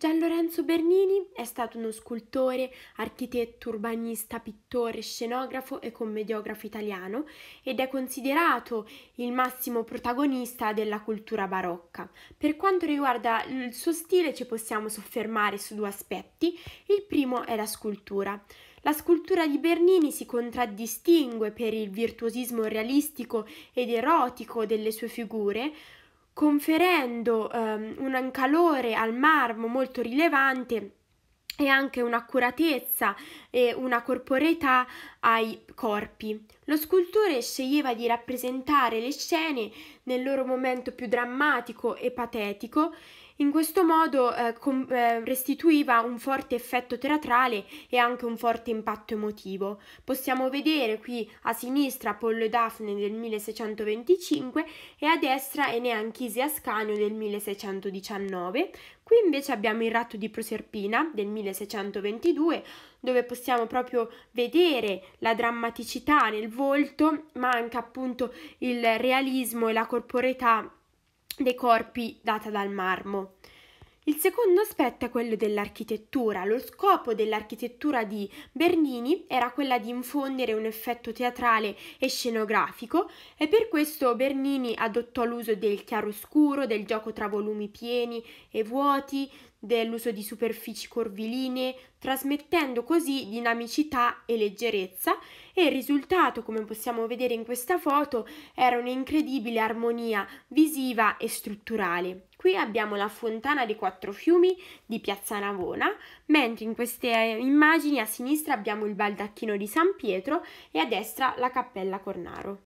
Gian Lorenzo Bernini è stato uno scultore, architetto, urbanista, pittore, scenografo e commediografo italiano ed è considerato il massimo protagonista della cultura barocca. Per quanto riguarda il suo stile ci possiamo soffermare su due aspetti. Il primo è la scultura. La scultura di Bernini si contraddistingue per il virtuosismo realistico ed erotico delle sue figure, conferendo ehm, un calore al marmo molto rilevante e anche un'accuratezza e una corporeità ai corpi. Lo scultore sceglieva di rappresentare le scene nel loro momento più drammatico e patetico in questo modo eh, com- eh, restituiva un forte effetto teatrale e anche un forte impatto emotivo. Possiamo vedere qui a sinistra Apollo e Daphne del 1625 e a destra Enea Anchise Ascanio del 1619. Qui invece abbiamo il ratto di Proserpina del 1622 dove possiamo proprio vedere la drammaticità nel volto ma anche appunto il realismo e la corporeità dei corpi data dal marmo. Il secondo aspetto è quello dell'architettura. Lo scopo dell'architettura di Bernini era quella di infondere un effetto teatrale e scenografico e per questo Bernini adottò l'uso del chiaroscuro, del gioco tra volumi pieni e vuoti, dell'uso di superfici corviline, trasmettendo così dinamicità e leggerezza e il risultato, come possiamo vedere in questa foto, era un'incredibile armonia visiva e strutturale. Qui abbiamo la fontana dei quattro fiumi di Piazza Navona, mentre in queste eh, immagini a sinistra abbiamo il baldacchino di San Pietro e a destra la cappella Cornaro.